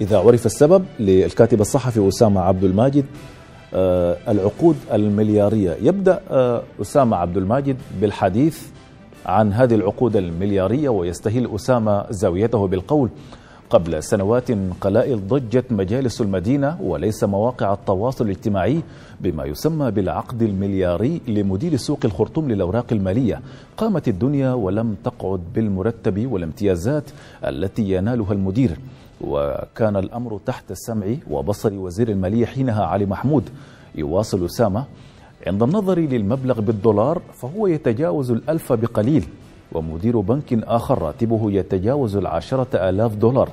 إذا عرف السبب للكاتب الصحفي أسامة عبد الماجد آه، العقود المليارية يبدأ آه، أسامة عبد الماجد بالحديث عن هذه العقود المليارية ويستهل أسامة زاويته بالقول قبل سنوات قلائل ضجت مجالس المدينة وليس مواقع التواصل الاجتماعي بما يسمى بالعقد الملياري لمدير سوق الخرطوم للأوراق المالية قامت الدنيا ولم تقعد بالمرتب والامتيازات التي ينالها المدير وكان الأمر تحت السمع وبصر وزير المالية حينها علي محمود يواصل أسامة عند النظر للمبلغ بالدولار فهو يتجاوز الألف بقليل ومدير بنك آخر راتبه يتجاوز العشرة آلاف دولار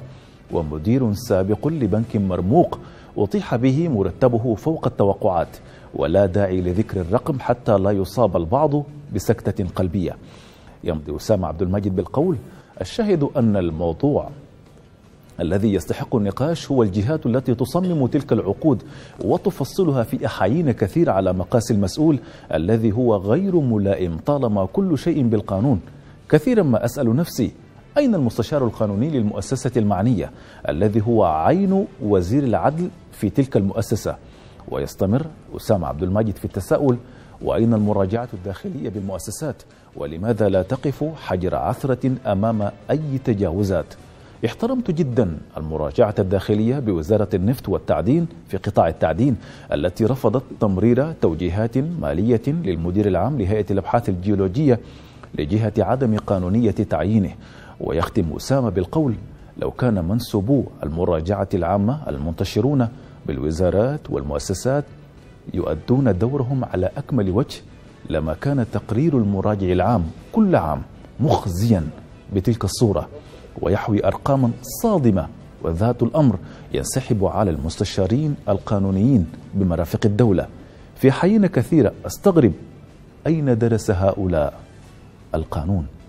ومدير سابق لبنك مرموق أطيح به مرتبه فوق التوقعات ولا داعي لذكر الرقم حتى لا يصاب البعض بسكتة قلبية يمضي أسامة عبد المجيد بالقول الشاهد أن الموضوع الذي يستحق النقاش هو الجهات التي تصمم تلك العقود وتفصلها في أحايين كثيرة على مقاس المسؤول الذي هو غير ملائم طالما كل شيء بالقانون كثيرا ما أسأل نفسي أين المستشار القانوني للمؤسسة المعنية الذي هو عين وزير العدل في تلك المؤسسة ويستمر أسامة عبد الماجد في التساؤل وأين المراجعة الداخلية بالمؤسسات ولماذا لا تقف حجر عثرة أمام أي تجاوزات احترمت جدا المراجعة الداخلية بوزارة النفط والتعدين في قطاع التعدين التي رفضت تمرير توجيهات مالية للمدير العام لهيئة الأبحاث الجيولوجية لجهة عدم قانونية تعيينه ويختم أسامة بالقول لو كان منسوبو المراجعة العامة المنتشرون بالوزارات والمؤسسات يؤدون دورهم على أكمل وجه لما كان تقرير المراجع العام كل عام مخزيا بتلك الصورة ويحوي أرقاما صادمة وذات الأمر ينسحب على المستشارين القانونيين بمرافق الدولة في حين كثيرة أستغرب أين درس هؤلاء القانون